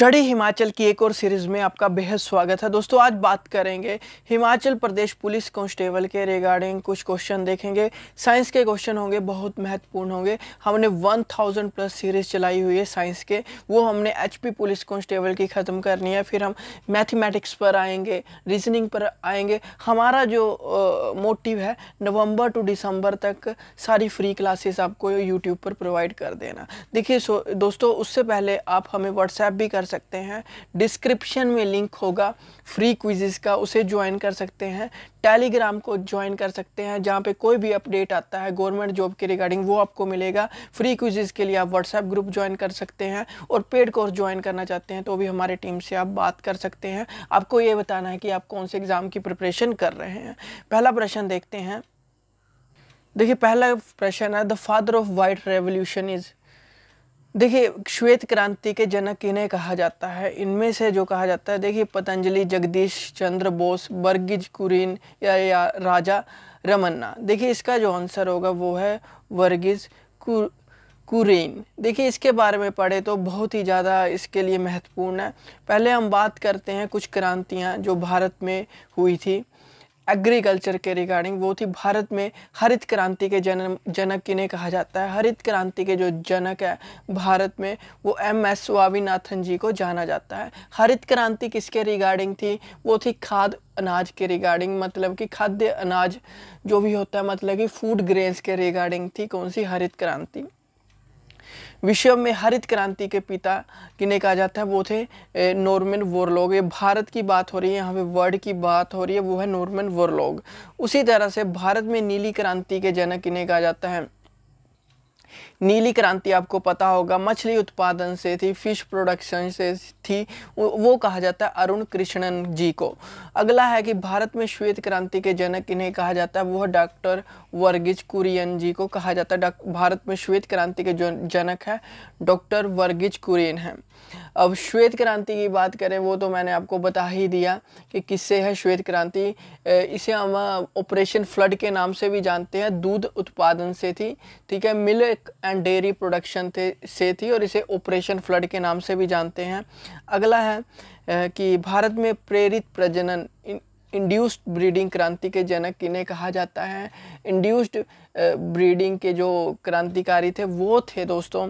study Himachal की एक और सीरीज में आपका बेहद स्वागत है दोस्तों आज बात करेंगे हिमाचल प्रदेश पुलिस कांस्टेबल के रिगार्डिंग कुछ क्वेश्चन देखेंगे साइंस के क्वेश्चन होंगे बहुत महत्वपूर्ण होंगे हमने 1000 प्लस सीरीज चलाई हुई है साइंस के वो हमने एचपी पुलिस कांस्टेबल की ख़त्म करनी है फिर हम मैथमेटिक्स पर आएंगे रीजनिंग पर आएंगे हमारा जो आ, मोटिव है नवम्बर टू दिसंबर तक सारी फ्री क्लासेस आपको यूट्यूब पर प्रोवाइड कर देना देखिए दोस्तों उससे पहले आप हमें व्हाट्सएप भी कर सकते हैं डिस्क्रिप्शन में लिंक होगा फ्री क्विजेस का उसे ज्वाइन कर सकते हैं टेलीग्राम को ज्वाइन कर सकते हैं जहाँ पे कोई भी अपडेट आता है गवर्नमेंट जॉब के रिगार्डिंग वो आपको मिलेगा फ्री क्विजेस के लिए आप व्हाट्सएप ग्रुप ज्वाइन कर सकते हैं और पेड कोर्स ज्वाइन करना चाहते हैं तो भी हमारे टीम से आप बात कर सकते हैं आपको ये बताना है कि आप कौन से एग्ज़ाम की प्रिपरेशन कर रहे हैं पहला प्रश्न देखते हैं देखिए पहला प्रश्न है the father of white revolution is देखिए श्वेत क्रांति के जनक इन्हें कहा जाता है इनमें से जो कहा जाता है देखिए पतंजलि जगदीश चंद्र बोस बर्गिज कुरीन या, या राजा रमन्ना देखिए इसका जो आंसर होगा वो है वर्गिज कुरीन देखिए इसके बारे में पढ़े तो बहुत ही ज़्यादा इसके लिए महत्वपूर्ण है पहले हम बात करते हैं कुछ क्रांतियाँ जो भारत में हुई थी एग्रीकल्चर के रिगार्डिंग वो थी भारत में हरित क्रांति के जन्म जनक किन्हें कहा जाता है हरित क्रांति के जो जनक है भारत में वो एम एस स्वामीनाथन जी को जाना जाता है हरित क्रांति किसके रिगार्डिंग थी वो थी खाद अनाज के रिगार्डिंग मतलब कि खाद्य अनाज जो भी होता है मतलब कि फूड ग्रेन्स के रिगार्डिंग थी कौन सी हरित क्रांति विश्व में हरित क्रांति के पिता किन्हें कहा जाता है वो थे नॉर्मन वोरलॉग ये भारत की बात हो रही है यहाँ पे वर्ल्ड की बात हो रही है वो है नॉर्मन वोरलॉग उसी तरह से भारत में नीली क्रांति के जनक किन्हें कहा जाता है नीली क्रांति आपको पता होगा मछली उत्पादन से थी फिश प्रोडक्शन से थी वो कहा जाता है अरुण कृष्णन जी को अगला है कि भारत में श्वेत क्रांति के जनक इन्हें कहा जाता है वह डॉक्टर वर्गीज कुरियन जी को कहा जाता है भारत में श्वेत क्रांति के जनक है डॉक्टर वर्गीज कुरियन है अब श्वेत क्रांति की बात करें वो तो मैंने आपको बता ही दिया कि किससे है श्वेत क्रांति इसे हम ऑपरेशन फ्लड के नाम से भी जानते हैं दूध उत्पादन से थी ठीक है मिल्क एंड डेयरी प्रोडक्शन थे से थी और इसे ऑपरेशन फ्लड के नाम से भी जानते हैं अगला है कि भारत में प्रेरित प्रजनन इंड्यूस्ड ब्रीडिंग क्रांति के जनक इन्हें कहा जाता है इंड्यूस्ड ब्रीडिंग के जो क्रांतिकारी थे वो थे दोस्तों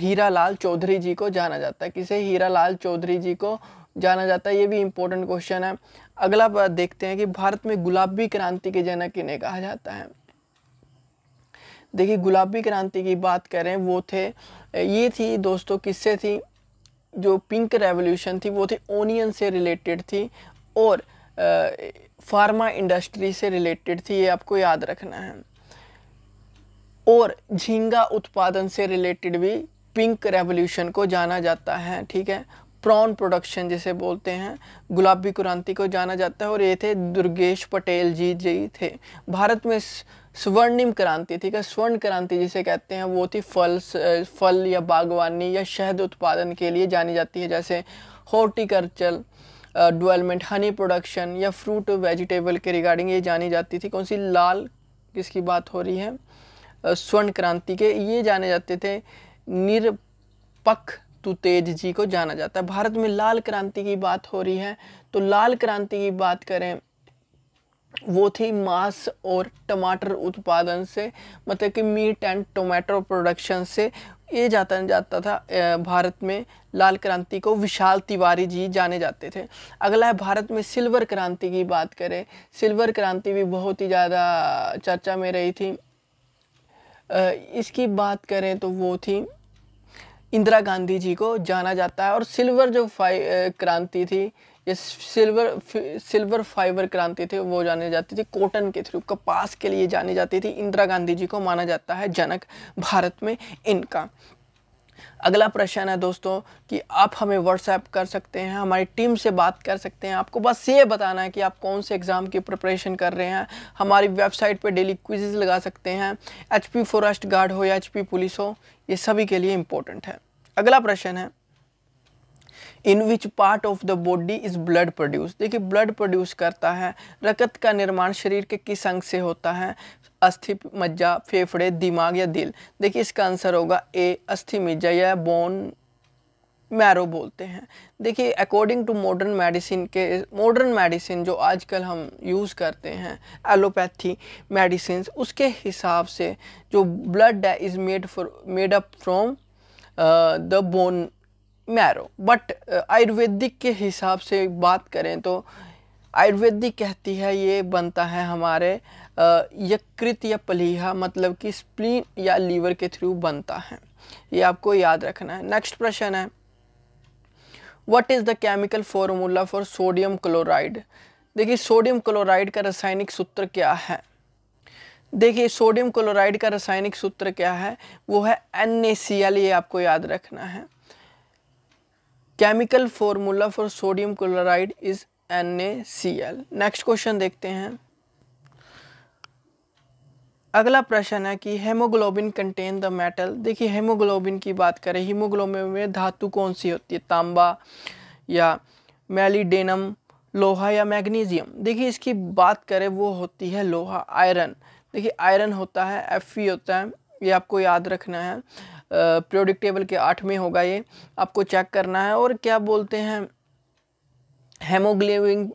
हीरा लाल चौधरी जी को जाना जाता है किसे हीरा लाल चौधरी जी को जाना जाता है ये भी इम्पोर्टेंट क्वेश्चन है अगला बात देखते हैं कि भारत में गुलाबी क्रांति के जनक इन्हें कहा जाता है देखिए गुलाबी क्रांति की बात करें वो थे ये थी दोस्तों किससे थी जो पिंक रेवोल्यूशन थी वो थी ओनियन से रिलेटेड थी और फार्मा इंडस्ट्री से रिलेटेड थी ये आपको याद रखना है और झींगा उत्पादन से रिलेटेड भी पिंक रेवोल्यूशन को जाना जाता है ठीक है प्रॉन प्रोडक्शन जिसे बोलते हैं गुलाबी क्रांति को जाना जाता है और ये थे दुर्गेश पटेल जी जी थे भारत में स्वर्णिम क्रांति थी क्या स्वर्ण क्रांति जिसे कहते हैं वो थी फल फल या बागवानी या शहद उत्पादन के लिए जानी जाती है जैसे हॉर्टिकल्चर डेवलपमेंट हनी प्रोडक्शन या फ्रूट वेजिटेबल के रिगार्डिंग ये जानी जाती थी कौन सी लाल किसकी बात हो रही है स्वर्ण क्रांति के ये जाने जाते थे निरपक्ष तेज जी को जाना जाता है भारत में लाल क्रांति की बात हो रही है तो लाल क्रांति की बात करें वो थी मांस और टमाटर उत्पादन से मतलब कि मीट एंड टोमेटो प्रोडक्शन से ये जाता जाता था भारत में लाल क्रांति को विशाल तिवारी जी जाने जाते थे अगला है भारत में सिल्वर क्रांति की बात करें सिल्वर क्रांति भी बहुत ही ज़्यादा चर्चा में रही थी इसकी बात करें तो वो थी इंदिरा गांधी जी को जाना जाता है और सिल्वर जो क्रांति थी ये सिल्वर सिल्वर फाइबर क्रांति थी वो जानी जाती थी कॉटन के थ्रू कपास के लिए जानी जाती थी इंदिरा गांधी जी को माना जाता है जनक भारत में इनका अगला प्रश्न है दोस्तों कि आप हमें व्हाट्सएप कर सकते हैं हमारी टीम से बात कर सकते हैं आपको बस ये बताना है कि आप कौन से एग्ज़ाम की प्रिपरेशन कर रहे हैं हमारी वेबसाइट पर डेली क्विजेज लगा सकते हैं एच पी फॉरेस्ट गार्ड हो या एच पी पुलिस हो ये सभी के लिए इम्पोर्टेंट है अगला प्रश्न है in which part of the body is blood produce देखिए ब्लड प्रोड्यूस करता है रक्त का निर्माण शरीर के किस अंग से होता है अस्थि मज्जा फेफड़े दिमाग या दिल देखिए इसका आंसर होगा ए अस्थि मज्जा या बोन मैरो बोलते हैं देखिए अकॉर्डिंग टू मॉडर्न मेडिसिन के मॉडर्न मेडिसिन जो आजकल हम यूज़ करते हैं एलोपैथी मेडिसिन उसके हिसाब से जो ब्लड है is made for made up from the bone marrow but ayurvedic के हिसाब से बात करें तो आयुर्वेदिक कहती है ये बनता है हमारे यकृत या पलीहा मतलब कि स्प्लीन या लीवर के थ्रू बनता है ये आपको याद रखना है नेक्स्ट प्रश्न है what is the chemical formula for sodium chloride देखिए सोडियम क्लोराइड का रासायनिक सूत्र क्या है देखिए सोडियम क्लोराइड का रासायनिक सूत्र क्या है वो है एन ये आपको याद रखना है chemical formula for sodium chloride is N next question देखते हैं अगला प्रश्न है कि हेमोग्लोबिन कंटेन द मेटल देखिए हेमोग्लोबिन की बात करें हीमोग्लोबिन में धातु कौन सी होती है तांबा या मेलीडेनम लोहा या मैग्नीशियम देखिए इसकी बात करें वो होती है लोहा आयरन देखिए आयरन होता है एफ होता है ये आपको याद रखना है प्रोडिक टेबल के आठ में होगा ये आपको चेक करना है और क्या बोलते हैं हेमोग्लोबिन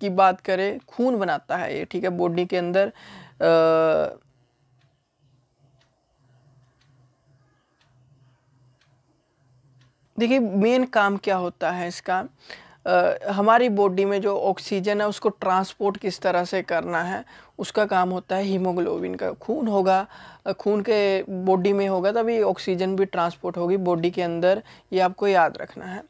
की बात करें खून बनाता है ये ठीक है बॉडी के अंदर देखिए मेन काम क्या होता है इसका हमारी बॉडी में जो ऑक्सीजन है उसको ट्रांसपोर्ट किस तरह से करना है उसका काम होता है हीमोग्लोबिन का खून होगा खून के बॉडी में होगा तभी ऑक्सीजन भी ट्रांसपोर्ट होगी बॉडी के अंदर ये आपको याद रखना है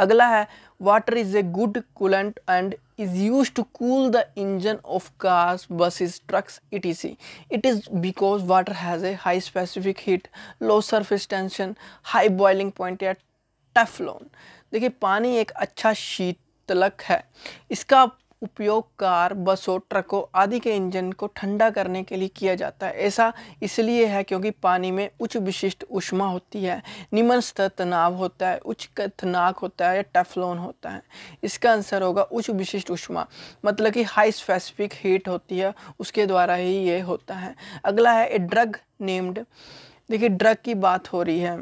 अगला है water is a good coolant and is use to cool the engine of cars buses trucks it is C it is because water has a high specific heat low surface tension high boiling point या Teflon देखिए पानी एक अच्छा शीतलक है इसका उपयोग car बसों ट्रकों आदि के इंजन को ठंडा करने के लिए किया जाता है ऐसा इसलिए है क्योंकि पानी में उच्च विशिष्ट उष्मा होती है निम्न स्तर तनाव होता है उच्च कथनाक होता है या टेफलोन होता है इसका आंसर होगा उच्च विशिष्ट उष्मा मतलब कि हाई स्पेसिफिक हीट होती है उसके द्वारा ही ये होता है अगला है ए ड्रग नेम्ड देखिए ड्रग की बात हो रही है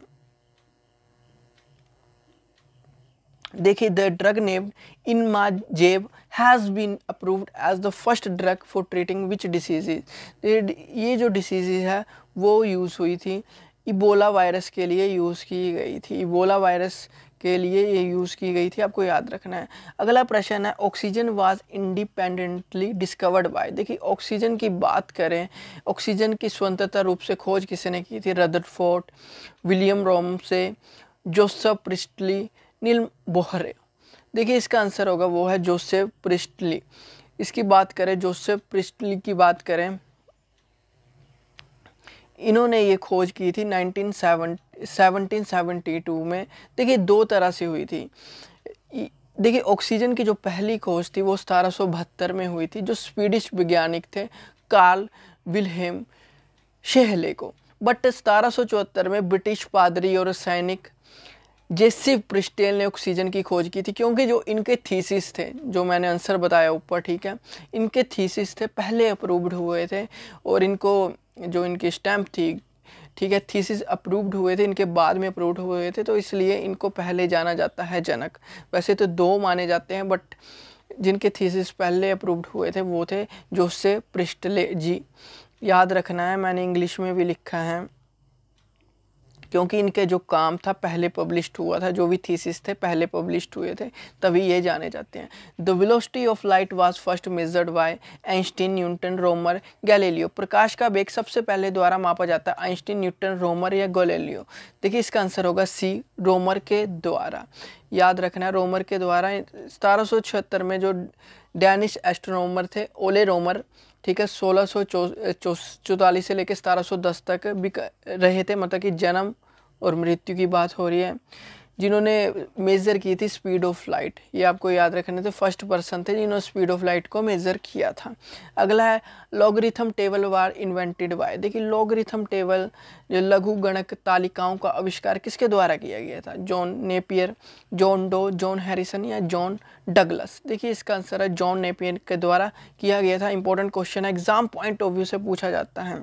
देखिए the drug name Inmazeb has been approved as the first drug for treating which diseases ये जो डिसीजेज है वो यूज़ हुई थी इबोला वायरस के लिए यूज़ की गई थी इबोला वायरस के लिए ये यूज़ की गई थी आपको याद रखना है अगला प्रश्न है oxygen was independently discovered by देखिए ऑक्सीजन की बात करें ऑक्सीजन की स्वतंत्रता रूप से खोज किसी ने की थी रदरफोर्ट विलियम रोम से जोसफ प्रिस्टली नील बोहरे देखिए इसका आंसर होगा वो है जोसेफ प्रिस्टली इसकी बात करें जोसेफ प्रिस्टली की बात करें इन्होंने ये खोज की थी टू में देखिए दो तरह से हुई थी देखिए ऑक्सीजन की जो पहली खोज थी वो सतारह में हुई थी जो स्वीडिश वैज्ञानिक थे कार्ल विलहेम शेहले को बट सतारह में ब्रिटिश पादरी और सैनिक जेसिव प्रिस्टेल ने ऑक्सीजन की खोज की थी क्योंकि जो इनके थीसिस थे जो मैंने आंसर बताया ऊपर ठीक है इनके थीसिस थे पहले अप्रूव्ड हुए थे और इनको जो इनकी स्टैम्प थी ठीक है थीसिस अप्रूव्ड हुए थे इनके बाद में अप्रूव्ड हुए थे तो इसलिए इनको पहले जाना जाता है जनक वैसे तो दो माने जाते हैं बट जिनके थीसिस पहले अप्रूव्ड हुए थे वो थे जोसे प्रिस्टले जी याद रखना है मैंने इंग्लिश में भी लिखा है क्योंकि इनके जो काम था पहले पब्लिश हुआ था जो भी थीसिस थे पहले पब्लिश हुए थे तभी ये जाने जाते हैं the velocity of light was first measured by Einstein Newton Romer Galileo प्रकाश का बेग सबसे पहले द्वारा मापा जाता है आइंस्टीन न्यूटन रोमर या गोलेलियो देखिए इसका आंसर होगा सी रोमर के द्वारा याद रखना है रोमर के द्वारा सतारह में जो डैनिश एस्ट्रोनोमर थे ओले रोमर ठीक है सोलह सौ चौतालीस से लेकर सतारह सौ दस तक भी रहे थे मतलब कि जन्म और मृत्यु की बात हो रही है जिन्होंने मेज़र की थी स्पीड ऑफ लाइट ये आपको याद रखना थे फर्स्ट पर्सन थे जिन्होंने स्पीड ऑफ लाइट को मेज़र किया था अगला है logarithm table was invented by देखिए लॉगरिथम टेबल जो लघु गणक तालिकाओं का आविष्कार किसके द्वारा किया गया था John Napier John Doe John Harrison या जॉन डगलस देखिए इसका आंसर है जॉन नेपियर के द्वारा किया गया था इंपॉर्टेंट क्वेश्चन है एग्जाम पॉइंट ऑफ व्यू से पूछा जाता है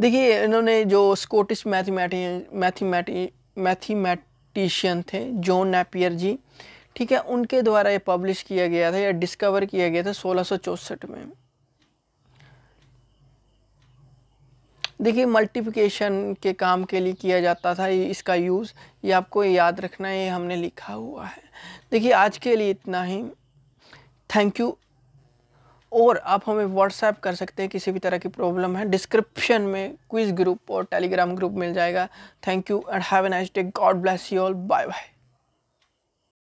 देखिए इन्होंने जो स्कॉटिश मैथमेटिक मैथमेटिक मैथीमेटिशियन थे जॉन नेपियर जी ठीक है उनके द्वारा ये पब्लिश किया गया था या डिस्कवर किया गया था सोलह में देखिए मल्टीप्लिकेशन के काम के लिए किया जाता था इसका यूज़ ये आपको याद रखना है ये हमने लिखा हुआ है देखिए आज के लिए इतना ही थैंक यू और आप हमें व्हाट्सएप कर सकते हैं किसी भी तरह की प्रॉब्लम है डिस्क्रिप्शन में क्विज ग्रुप और टेलीग्राम ग्रुप मिल जाएगा thank you and have a nice day God bless you all bye bye